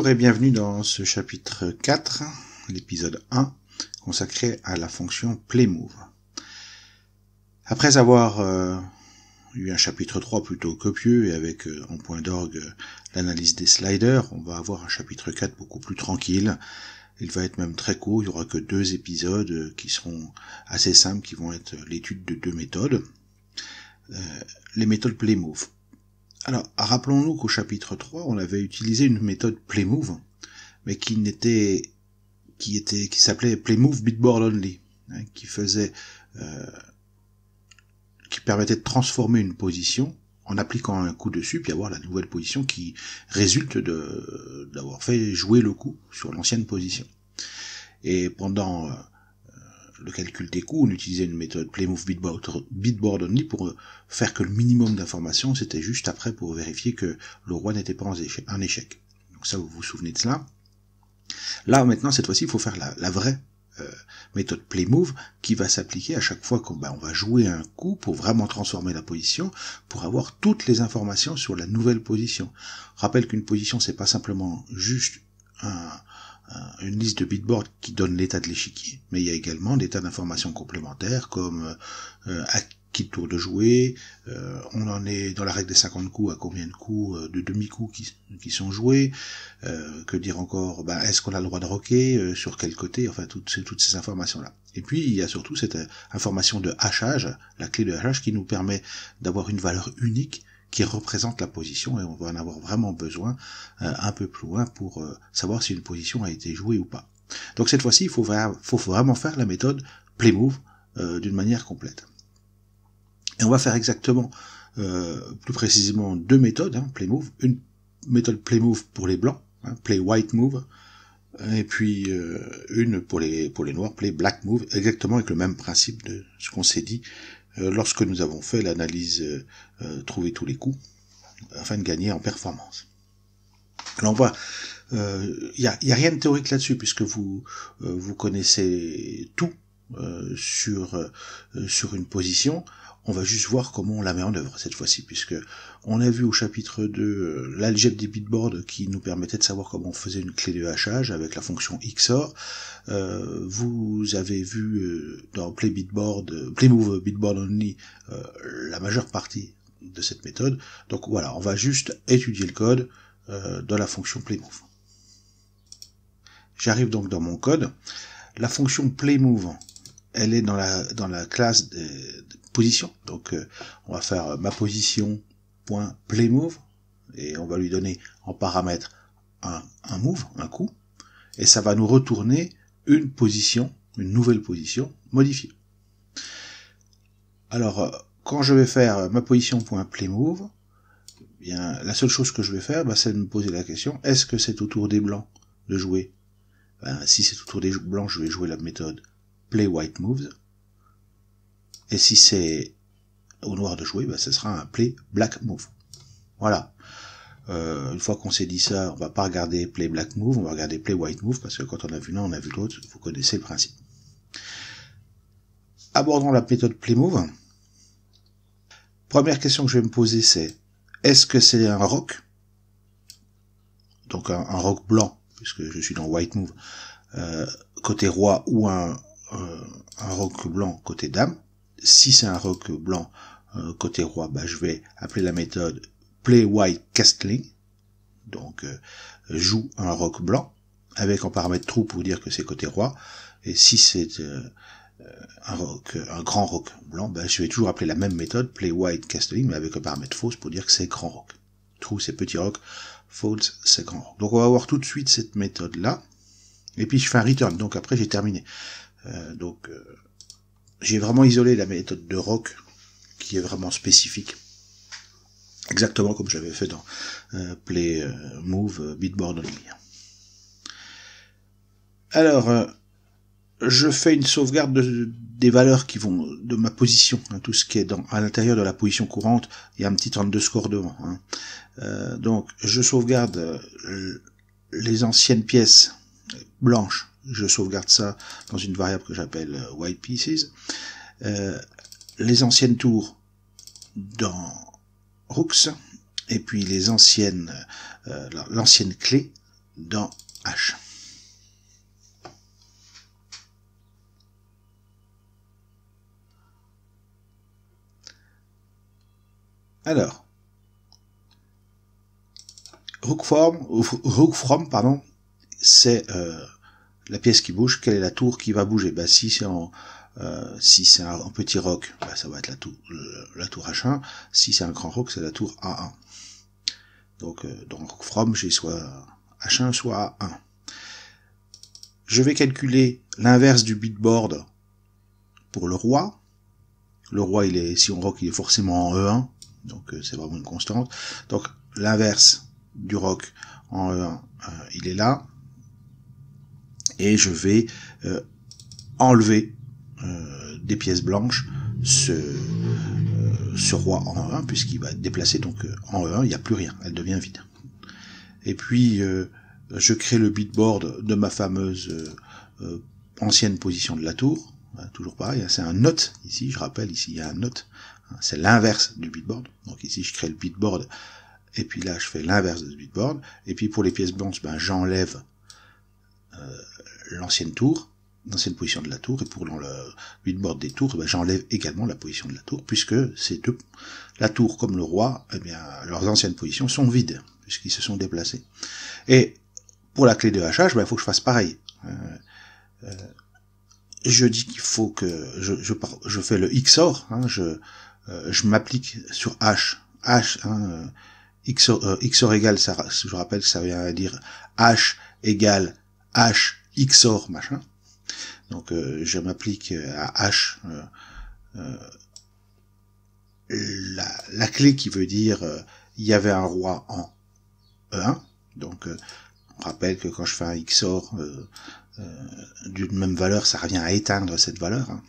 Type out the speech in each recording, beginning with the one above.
Bonjour et bienvenue dans ce chapitre 4, l'épisode 1, consacré à la fonction PlayMove. Après avoir euh, eu un chapitre 3 plutôt copieux et avec euh, en point d'orgue euh, l'analyse des sliders, on va avoir un chapitre 4 beaucoup plus tranquille. Il va être même très court, il n'y aura que deux épisodes qui seront assez simples, qui vont être l'étude de deux méthodes. les méthodes PlayMove. Alors, rappelons-nous qu'au chapitre 3, on avait utilisé une méthode Playmove, mais qui n'était qui était qui s'appelait Playmove Bitboard Only, hein, qui faisait euh, qui permettait de transformer une position en appliquant un coup dessus, puis avoir la nouvelle position qui résulte de d'avoir fait jouer le coup sur l'ancienne position. Et pendant euh, le calcul des coûts, on utilisait une méthode Playmove Bitboard Only pour euh, faire que le minimum d'informations, c'était juste après pour vérifier que le roi n'était pas un échec. Donc ça, vous vous souvenez de cela. Là, maintenant, cette fois-ci, il faut faire la, vraie euh, méthode méthode move qui va s'appliquer à chaque fois qu'on ben, va jouer un coup pour vraiment transformer la position, pour avoir toutes les informations sur la nouvelle position. Rappelle qu'une position, c'est pas simplement juste un, euh, une liste de bitboard qui donne l'état de l'échiquier, mais il y a également des tas d'informations complémentaires comme euh, à qui tour de jouer, euh, on en est dans la règle des 50 coups, à combien de coups, de demi-coups qui, qui, sont joués, que dire encore, ben, est-ce qu'on a le droit de roquer, sur quel côté, enfin toutes toutes ces informations-là. Et puis il y a surtout cette information de hachage, la clé de hachage qui nous permet d'avoir une valeur unique qui représente la position et on va en avoir vraiment besoin euh, un peu plus loin pour euh, savoir si une position a été jouée ou pas. Donc cette fois-ci, il faut, vraiment faire la méthode play move euh, d'une manière complète. Et on va faire exactement, plus précisément, deux méthodes hein, play move. Une méthode play move pour les blancs, hein, play white move, et puis une pour les pour les noirs, play black move, exactement avec le même principe de ce qu'on s'est dit euh, lorsque nous avons fait l'analyse euh, euh, trouver tous les coups afin de gagner en performance. Alors on voit, il n'y a, rien de théorique là-dessus puisque vous, vous connaissez tout sur, sur une position. On va juste voir comment on la met en œuvre cette fois-ci puisque on a vu au chapitre 2 euh, l'algèbre des bitboards qui nous permettait de savoir comment on faisait une clé de hachage avec la fonction XOR. Euh, vous avez vu euh, dans Play Bitboard, Playmove Bitboard Only la majeure partie de cette méthode. Donc voilà, on va juste étudier le code euh, dans la fonction Playmove. J'arrive donc dans mon code. La fonction Playmove, elle est dans la, dans la classe des, Donc on va faire ma position move et on va lui donner en paramètre un, move, un coup, et ça va nous retourner une position, une nouvelle position modifiée. Alors, euh, quand je vais faire ma position.playMove, move, eh bien, la seule chose que je vais faire, bah, c'est de me poser la question, est-ce que c'est autour des blancs de jouer ben, Si c'est autour des blancs, je vais jouer la méthode play white moves Et si c'est au noir de jouer, ben, ce ça sera un play black move. Voilà. Euh, une fois qu'on s'est dit ça, on va pas regarder play black move, on va regarder play white move, parce que quand on a vu l'un, on a vu l'autre, vous connaissez le principe. Abordons la méthode play move. Première question que je vais me poser, c'est est-ce que c'est un rock Donc un, rock blanc, puisque je suis dans white move, euh, côté roi ou un, euh, un rock blanc côté dame. Si c'est un rock blanc, euh, côté roi, bah, je vais appeler la méthode Play White Castling, donc euh, joue un roc blanc, avec en paramètre true pour dire que c'est côté roi, et si c'est euh, un, un grand roc blanc, bah, je vais toujours appeler la même méthode, Play White Castling, mais avec un paramètre false pour dire que c'est grand roc. true c'est petit roc, false c'est grand roc. Donc on va voir tout de suite cette méthode là, et puis je fais un return, donc après j'ai terminé. donc j'ai vraiment isolé la méthode de rock qui est vraiment spécifique. Exactement comme j'avais fait dans euh, Play euh, Move euh, Bitboard Only. Alors, je fais une sauvegarde de, des valeurs qui vont de ma position, hein, tout ce qui est dans, à l'intérieur de la position courante, il y a un petit de score devant. Hein. donc je sauvegarde les anciennes pièces blanches, je sauvegarde ça dans une variable que j'appelle white pieces les anciennes tours dans Rooks et puis les anciennes euh, l'ancienne clé dans H. Alors, Rookform, from, pardon, c'est euh, la pièce qui bouge, quelle est la tour qui va bouger bah, Si c'est en, euh, si un, petit rock, bah, ça va être la tour, la tour H1. Si c'est un grand ROC, c'est la tour A1. Donc euh, From, j'ai soit H1, soit A1. Je vais calculer l'inverse du beatboard pour le roi. Le roi, il est, si on rock, il est forcément en E1. Donc euh, c'est vraiment une constante. Donc l'inverse du rock en E1, euh, il est là et je vais euh, enlever euh, des pièces blanches ce, euh, ce roi en E1 puisqu'il va déplacer donc en E1 il n'y a plus rien elle devient vide et puis je crée le beatboard de ma fameuse ancienne position de la tour hein, toujours pareil hein, c'est un note ici je rappelle ici il y a un note hein, c'est l'inverse du beatboard donc ici je crée le beatboard et puis là je fais l'inverse de ce beatboard, et puis pour les pièces blanches, ben, j'enlève euh, l'ancienne tour, l'ancienne position de la tour, et pour le le bord des tours, eh ben, j'enlève également la position de la tour, puisque c'est euh, la tour comme le roi, eh bien, leurs anciennes positions sont vides, puisqu'ils se sont déplacés. Et pour la clé de hachage, ben, il faut que je fasse pareil. Euh, euh, je dis qu'il faut que je, je, je, fais le XOR, hein, je, je m'applique sur H, H, XOR, hein, euh, XOR égale, ça, je rappelle que ça vient à dire H égale H, XOR, machin. Donc euh, je m'applique euh, à H euh, la, la, clé qui veut dire il y avait un roi en E1. Donc on rappelle que quand je fais un XOR d'une même valeur, ça revient à éteindre cette valeur. Hein.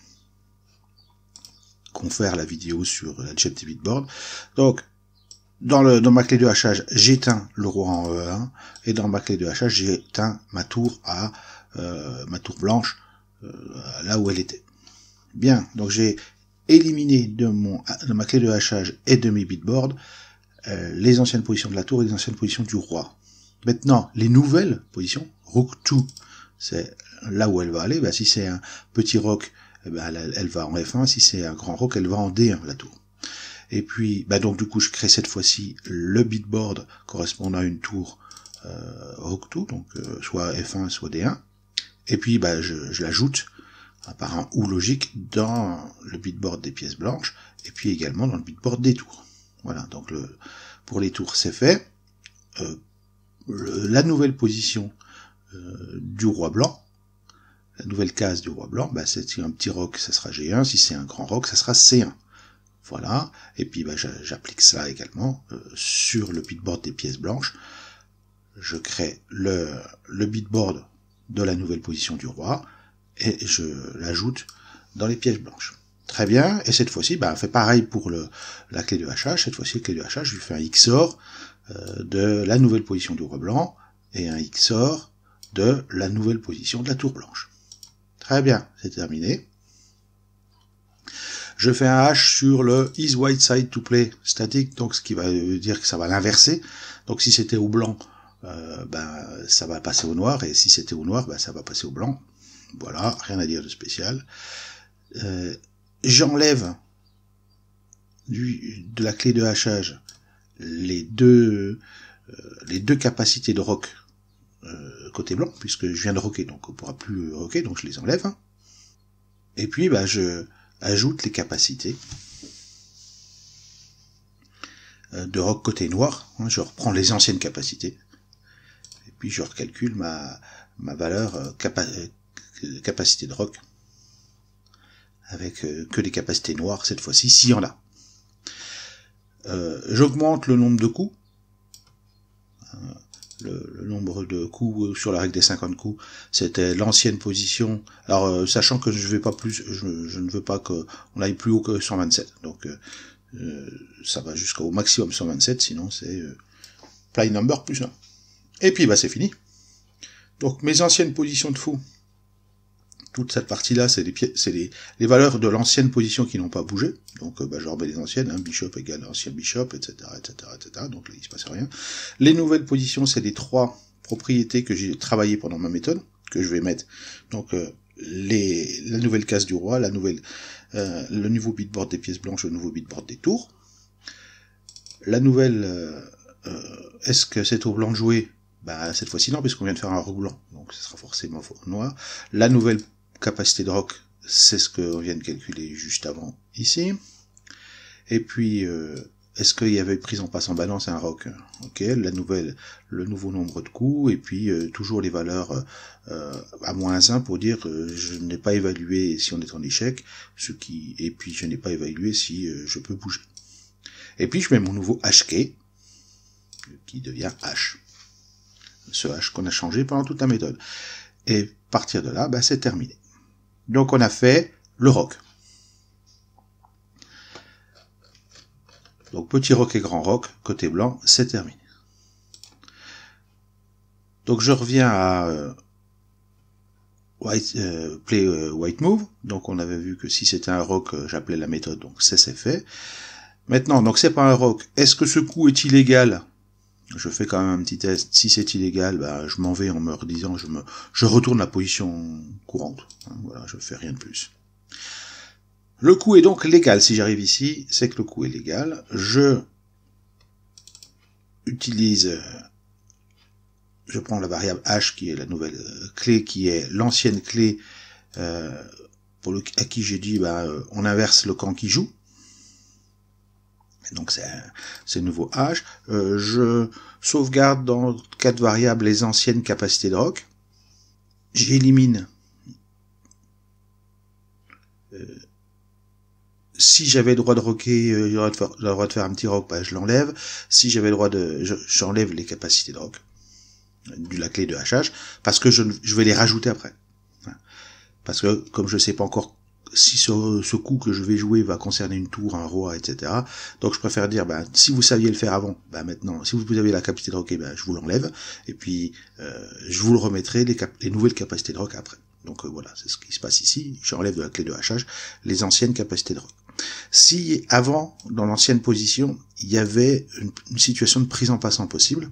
Confère la vidéo sur la board. Donc dans, le, dans ma clé de hachage, j'éteins le roi en E1, et dans ma clé de hachage, j'éteins ma tour à euh, ma tour blanche, euh, là où elle était. Bien, donc j'ai éliminé de, mon, ma clé de hachage et de mes bitboards euh, les anciennes positions de la tour et les anciennes positions du roi. Maintenant, les nouvelles positions, rook 2, c'est là où elle va aller. Ben, si c'est un petit rock, eh ben, elle, va en F1. Si c'est un grand rock, elle va en D1, la tour. Et puis, bah donc du coup, je crée cette fois-ci le bitboard correspondant à une tour euh, octo, donc euh, soit F1, soit D1. Et puis, bah, je, je l'ajoute euh, par un ou logique dans le bitboard des pièces blanches et puis également dans le bitboard des tours. Voilà, donc le, pour les tours, c'est fait. Euh, la nouvelle position du roi blanc, la nouvelle case du roi blanc, bah, c'est un petit roc, ça sera G1, si c'est un grand roc, ça sera C1. Voilà. Et puis bah, j'applique ça également euh, sur le bitboard des pièces blanches. Je crée le, le bitboard de la nouvelle position du roi et je l'ajoute dans les pièces blanches. Très bien, et cette fois-ci, bah, on fait pareil pour le, la clé de hachage. Cette fois-ci, la clé de hachage, je lui fais un XOR euh, de la nouvelle position du roi blanc et un XOR de la nouvelle position de la tour blanche. Très bien, c'est terminé je fais un hash sur le is white side to play statique, donc ce qui va dire que ça va l'inverser. Donc si c'était au blanc, euh, ben, ça va passer au noir, et si c'était au noir, ben, ça va passer au blanc. Voilà, rien à dire de spécial. Euh, J'enlève de la clé de hachage les deux, euh, les deux capacités de rock euh, côté blanc, puisque je viens de rocker, donc on pourra plus rocker, donc je les enlève. Et puis, ben je, ajoute les capacités euh, de rock côté noir. Hein, je reprends les anciennes capacités. Et puis je recalcule ma, ma valeur euh, euh, capacité de rock. Avec que les capacités noires cette fois-ci, s'il en a. J'augmente le nombre de coups. Hein, le, nombre de coups euh, sur la règle des 50 coups. C'était l'ancienne position. Alors euh, sachant que je vais pas plus, je, ne veux pas qu'on aille plus haut que 127. Donc euh, ça va jusqu'au maximum 127, sinon c'est play number plus 1. Et puis bah c'est fini. Donc mes anciennes positions de fou, toute cette partie-là, c'est les, c'est les, les, valeurs de l'ancienne position qui n'ont pas bougé. Donc, euh, bah, je remets les anciennes, hein, bishop égale ancien bishop, etc., etc., etc. Donc là, il se passe rien. Les nouvelles positions, c'est les trois propriétés que j'ai travaillées pendant ma méthode, que je vais mettre. Donc, euh, les, la nouvelle case du roi, la nouvelle, euh, le nouveau bitboard des pièces blanches, le nouveau bitboard des tours. La nouvelle, est-ce que c'est au blanc joué bah, cette fois-ci non, puisqu'on vient de faire un roulant, donc ce sera forcément noir. La nouvelle capacité de rock, c'est ce qu'on vient de calculer juste avant ici. Et puis, euh, est-ce qu'il y avait prise en passe en balance un rock Ok, la nouvelle, le nouveau nombre de coups, et puis euh, toujours les valeurs euh, à moins 1 pour dire je n'ai pas évalué si on est en échec, ce qui, et puis je n'ai pas évalué si je peux bouger. Et puis je mets mon nouveau HK, qui devient H. Ce H qu'on a changé pendant toute la méthode. Et partir de là, bah, c'est terminé. Donc on a fait le roc. Donc petit roc et grand roc, côté blanc, c'est terminé. Donc je reviens à euh, white, euh, play euh, white move. Donc on avait vu que si c'était un rock, j'appelais la méthode, donc c'est fait. Maintenant, donc c'est pas un rock. Est-ce que ce coup est illégal je fais quand même un petit test. Si c'est illégal, bah, je m'en vais en me redisant, je me, je retourne la position courante. Hein, voilà, je fais rien de plus. Le coup est donc légal. Si j'arrive ici, c'est que le coup est légal. Je utilise, je prends la variable h qui est la nouvelle euh, clé, qui est l'ancienne clé euh, pour le, à qui j'ai dit, bah, euh, on inverse le camp qui joue. Donc c'est nouveau H. Euh, je sauvegarde dans quatre variables les anciennes capacités de rock. J'élimine. Euh, si j'avais le droit de rocker, euh, le droit de faire un petit rock, bah, je l'enlève. Si j'avais le droit de... J'enlève les capacités de rock de la clé de HH, parce que je, je vais les rajouter après. Parce que comme je ne sais pas encore si ce, ce, coup que je vais jouer va concerner une tour, un roi, etc. Donc je préfère dire, ben, si vous saviez le faire avant, ben, maintenant, si vous avez la capacité de rock, ben, je vous l'enlève, et puis euh, je vous le remettrai les, nouvelles capacités de rock après. Donc euh, voilà, c'est ce qui se passe ici. J'enlève de la clé de hachage les anciennes capacités de rock. Si avant, dans l'ancienne position, il y avait une situation de prise en passant possible,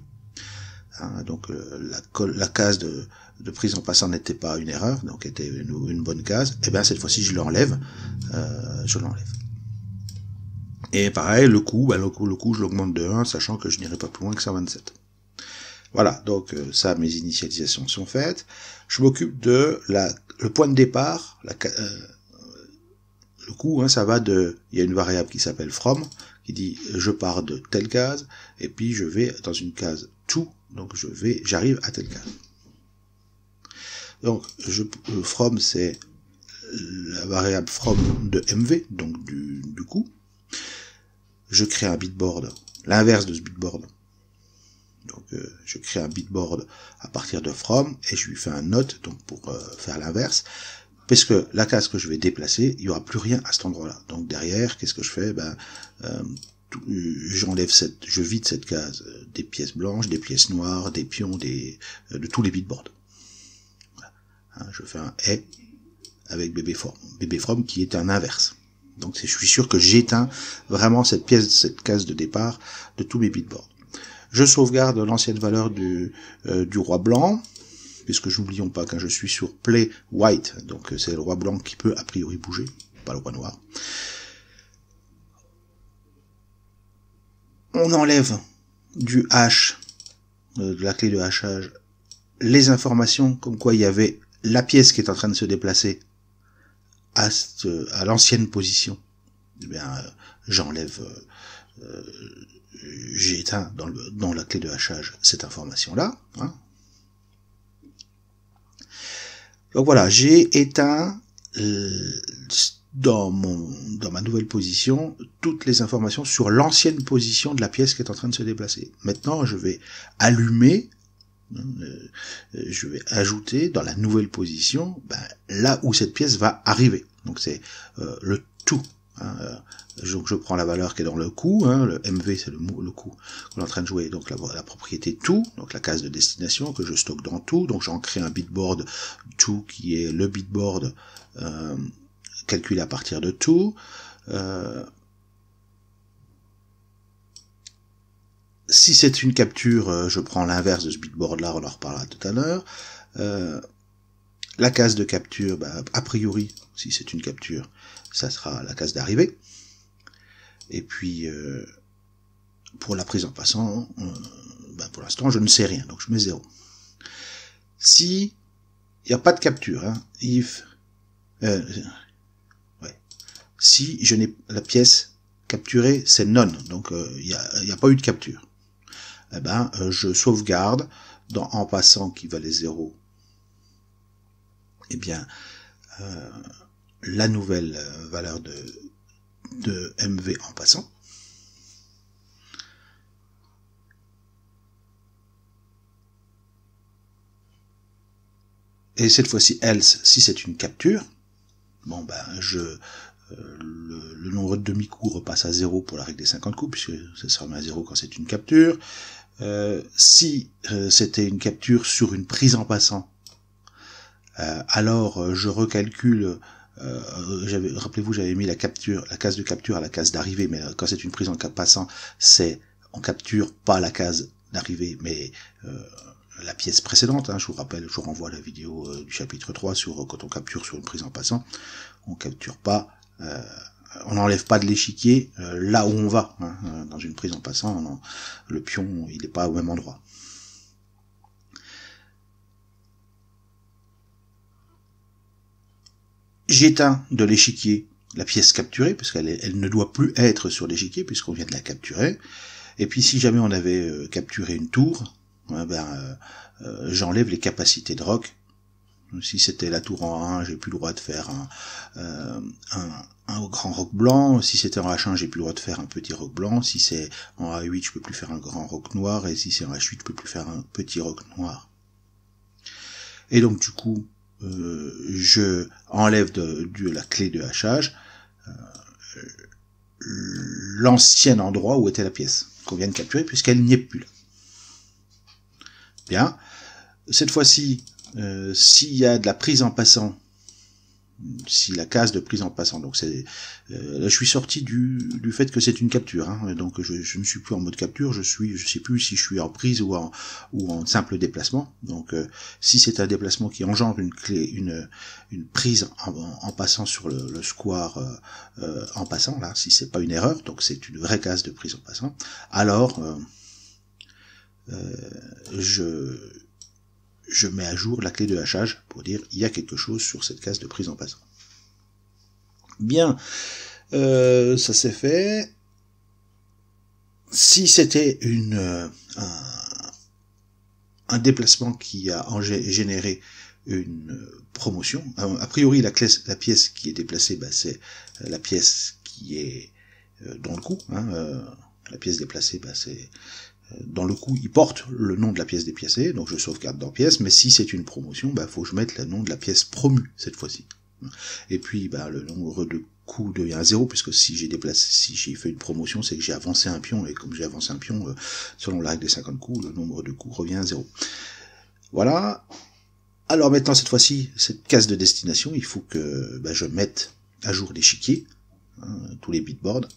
Hein, donc euh, la, la, case de, prise en passant n'était pas une erreur, donc était une, une bonne case. Et eh bien cette fois-ci, je l'enlève. Euh, je l'enlève. Et pareil, le coût, bah, le, coup je l'augmente de 1, sachant que je n'irai pas plus loin que 127. Voilà, donc euh, ça, mes initialisations sont faites. Je m'occupe de la, le point de départ, la, euh, le coût, hein, ça va de... Il y a une variable qui s'appelle from, qui dit je pars de telle case, et puis je vais dans une case tout, donc je vais, j'arrive à tel cas. Donc je, euh, from c'est la variable from de mv, donc du, coup. Je crée un bitboard, l'inverse de ce bitboard. Donc euh, je crée un bitboard à partir de from et je lui fais un note donc pour euh, faire l'inverse. Parce que la case que je vais déplacer, il n'y aura plus rien à cet endroit-là. Donc derrière, qu'est-ce que je fais ben, euh, j'enlève cette, je vide cette case euh, des pièces blanches, des pièces noires, des pions, des, euh, de tous les bitboards. Hein, je fais un E avec bébé from, bb from qui est un inverse. Donc je suis sûr que j'éteins vraiment cette pièce, cette case de départ de tous mes bitboards. Je sauvegarde l'ancienne valeur du, euh, du roi blanc, puisque n'oublions pas quand je suis sur play white, donc c'est le roi blanc qui peut a priori bouger, pas le roi noir. on enlève du h euh, de la clé de hachage, les informations comme quoi il y avait la pièce qui est en train de se déplacer à, à l'ancienne position. Eh bien, euh, j'enlève, euh, euh j'éteins dans, le, dans la clé de hachage cette information-là. Hein. Donc voilà, j'ai éteint dans, mon, dans ma nouvelle position toutes les informations sur l'ancienne position de la pièce qui est en train de se déplacer. Maintenant, je vais allumer, hein, euh, euh, je vais ajouter dans la nouvelle position ben, là où cette pièce va arriver. Donc c'est euh, le tout. Hein, je prends la valeur qui est dans le coup hein, le MV c'est le, le qu'on est en train de jouer, donc la, la, propriété tout, donc la case de destination que je stocke dans tout, donc j'en crée un bitboard tout qui est le bitboard euh, calcul à partir de tout. Euh, si c'est une capture, euh, je prends l'inverse de ce bitboard là, on en reparlera tout à l'heure. Euh, la case de capture, bah, a priori, si c'est une capture, ça sera la case d'arrivée. Et puis, pour la prise en passant, bah, pour l'instant, je ne sais rien, donc je mets 0. Si il n'y a pas de capture, hein, if, si je n'ai la pièce capturée, c'est non, donc euh, il n'y a, pas eu de capture. Eh ben, euh, je sauvegarde dans, en passant qui valait 0. Eh bien, euh, la nouvelle valeur de, de MV en passant. Et cette fois-ci, else, si c'est une capture, bon ben, je, le, nombre de demi-coups repasse à zéro pour la règle des 50 coups, puisque ça se remet à zéro quand c'est une capture. Euh, si euh, c'était une capture sur une prise en passant, euh, alors je recalcule. Rappelez-vous, j'avais mis la capture, la case de capture à la case d'arrivée, mais quand c'est une prise en passant, c'est on capture, pas la case d'arrivée, mais la pièce précédente. Hein, je vous rappelle, je vous renvoie la vidéo du chapitre 3 sur quand on capture sur une prise en passant. On capture pas euh, on n'enlève pas de l'échiquier euh, là où on va. Hein, euh, dans une prise en passant, le pion, il n'est pas au même endroit. J'éteins de l'échiquier la pièce capturée, puisqu'elle elle ne doit plus être sur l'échiquier, puisqu'on vient de la capturer. Et puis si jamais on avait capturé une tour, eh ben, j'enlève les capacités de rock si c'était la tour en 1, j'ai plus le droit de faire un, euh, grand roc blanc. Si c'était en H1, j'ai plus le droit de faire un petit roc blanc. Si c'est en A8, je peux plus faire un grand roc noir. Et si c'est en H8, je peux plus faire un petit roc noir. Et donc du coup, euh, je enlève de, la clé de hachage euh, l'ancien endroit où était la pièce qu'on vient de capturer puisqu'elle n'y est plus là. Bien. Cette fois-ci, euh, s'il y a de la prise en passant, si la case de prise en passant, donc c'est, euh, je suis sorti du, fait que c'est une capture, hein, donc je, ne suis plus en mode capture, je suis, je sais plus si je suis en prise ou en, ou en simple déplacement, donc euh, si c'est un déplacement qui engendre une clé, une, une prise en, passant sur le, le square en passant, là, si c'est pas une erreur, donc c'est une vraie case de prise en passant, alors je je mets à jour la clé de hachage pour dire il y a quelque chose sur cette case de prise en passant. Bien, euh, ça s'est fait. Si c'était une euh, un, déplacement qui a généré une euh, promotion, a priori la, la pièce qui est déplacée, bah, c'est la pièce qui est dans le coup. Hein, la pièce déplacée, bah, c'est dans le coup, il porte le nom de la pièce déplacée, donc je sauvegarde dans pièce, mais si c'est une promotion, il bah, faut que je mette le nom de la pièce promue, cette fois-ci. Et puis, bah, le nombre de coups devient zéro, puisque si j'ai déplacé, si j'ai fait une promotion, c'est que j'ai avancé un pion, et comme j'ai avancé un pion, euh, selon la règle des 50 coups, le nombre de coups revient à zéro. Voilà. Alors maintenant, cette fois-ci, cette case de destination, il faut que bah, je mette à jour l'échiquier, hein, tous les bitboards,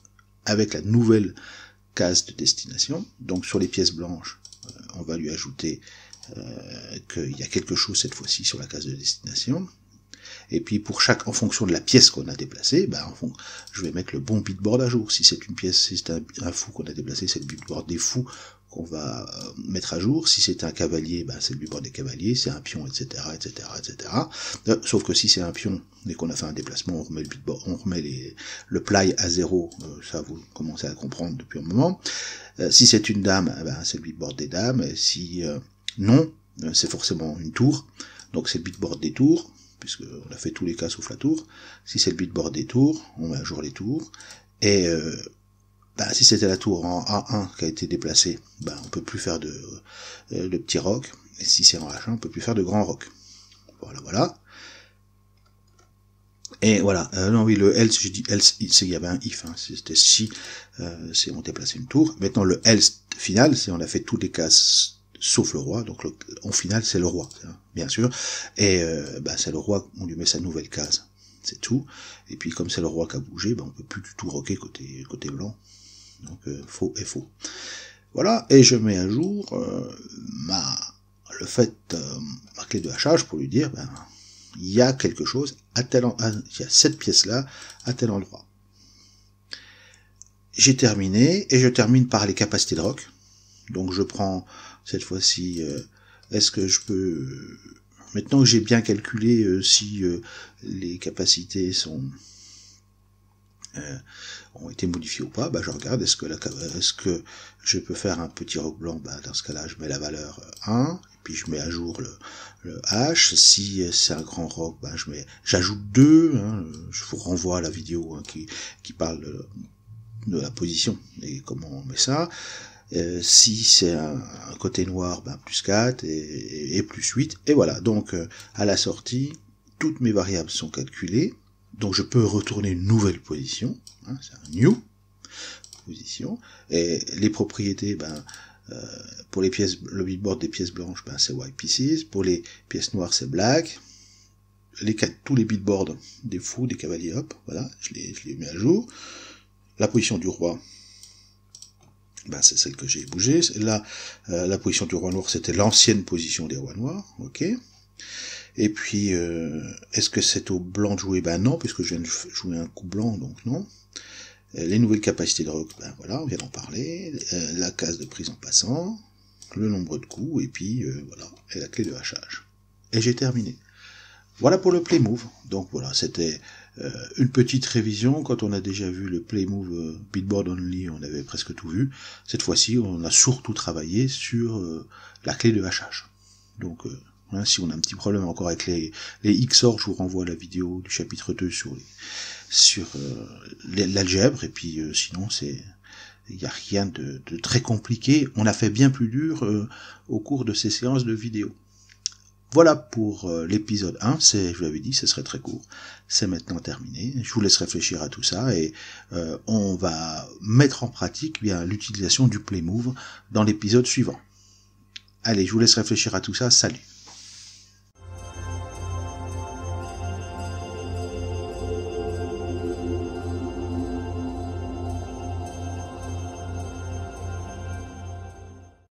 avec la nouvelle case de destination. Donc sur les pièces blanches, euh, on va lui ajouter euh, qu'il y a quelque chose cette fois-ci sur la case de destination. Et puis pour chaque, en fonction de la pièce qu'on a déplacée, bah je vais mettre le bon bitboard à jour. Si c'est une pièce, si c'est un, un, fou qu'on a déplacé, c'est le bitboard des fous qu'on va euh, mettre à jour. Si c'est un cavalier, bah, c'est le bitboard des cavaliers, c'est un pion, etc., etc., etc. sauf que si c'est un pion et qu'on a fait un déplacement, on remet le, bitboard, on remet le play à zéro. Euh, ça, vous commencez à comprendre depuis un moment. Euh, si c'est une dame, eh ben, c'est le bitboard des dames. si non, c'est forcément une tour. Donc c'est le bitboard des tours, puisqu'on a fait tous les cas sauf la tour. Si c'est le bitboard des tours, on met à jour les tours. Et bah, si c'était la tour en A1 qui a été déplacée, bah, on peut plus faire de, euh, petits rocs. Et si c'est en H1, on peut plus faire de grands rocs. Voilà, voilà. Et voilà, euh, non oui, le else, j'ai dit else, il y avait un if, hein. c'était si, euh, c'est on déplaçait une tour. Maintenant le else final, c'est on a fait toutes les cases sauf le roi, donc en final c'est le roi, hein, bien sûr. Et euh, bah, c'est le roi, on lui met sa nouvelle case, c'est tout. Et puis comme c'est le roi qui a bougé, bah, on peut plus du tout roquer côté, côté blanc, donc euh, faux et faux. Voilà, et je mets à jour euh, ma, le fait, euh, ma clé de hachage pour lui dire, ben, il y a quelque chose à tel il y a cette pièce là à tel endroit. J'ai terminé et je termine par les capacités de rock. Donc je prends cette fois-ci est-ce que je peux maintenant que j'ai bien calculé si les capacités sont euh, ont été modifiés ou pas, bah, je regarde est-ce que, est-ce que je peux faire un petit roc blanc, bah, dans ce cas-là je mets la valeur 1, euh, et puis je mets à jour le, H, si euh, c'est un grand roc, bah, je j'ajoute 2, hein, je vous renvoie à la vidéo hein, qui, qui parle de, la position et comment on met ça. si c'est un, côté noir, ben plus 4 et, plus 8. Et voilà, donc à la sortie, toutes mes variables sont calculées. Donc je peux retourner une nouvelle position, hein, c'est un new position, et les propriétés, ben, euh, pour les pièces, le bitboard des pièces blanches, ben, c'est white pieces, pour les pièces noires, c'est black, tous les bitboards des fous, des cavaliers, hop, voilà, je les, je mets à jour, la position du roi, ben, c'est celle que j'ai bougée. Là, euh, la position du roi noir, c'était l'ancienne position des rois noirs. ok et puis, euh, est-ce que c'est au blanc de jouer Ben non, puisque je viens de jouer un coup blanc, donc non. Euh, les nouvelles capacités de rock, ben voilà, on vient d'en parler. Euh, la case de prise en passant, le nombre de coups, et puis voilà, et la clé de hachage. Et j'ai terminé. Voilà pour le play move. Donc voilà, c'était une petite révision. Quand on a déjà vu le play move beatboard only, on avait presque tout vu. Cette fois-ci, on a surtout travaillé sur la clé de hachage. Donc Hein, si on a un petit problème encore avec les, les XOR, je vous renvoie la vidéo du chapitre 2 sur, sur euh, l'algèbre, et puis euh, sinon c'est il n'y a rien de, très compliqué. On a fait bien plus dur euh, au cours de ces séances de vidéo. Voilà pour l'épisode 1, c'est, je vous l'avais dit, ce serait très court. C'est maintenant terminé. Je vous laisse réfléchir à tout ça et on va mettre en pratique bien l'utilisation du Playmove dans l'épisode suivant. Allez, je vous laisse réfléchir à tout ça. Salut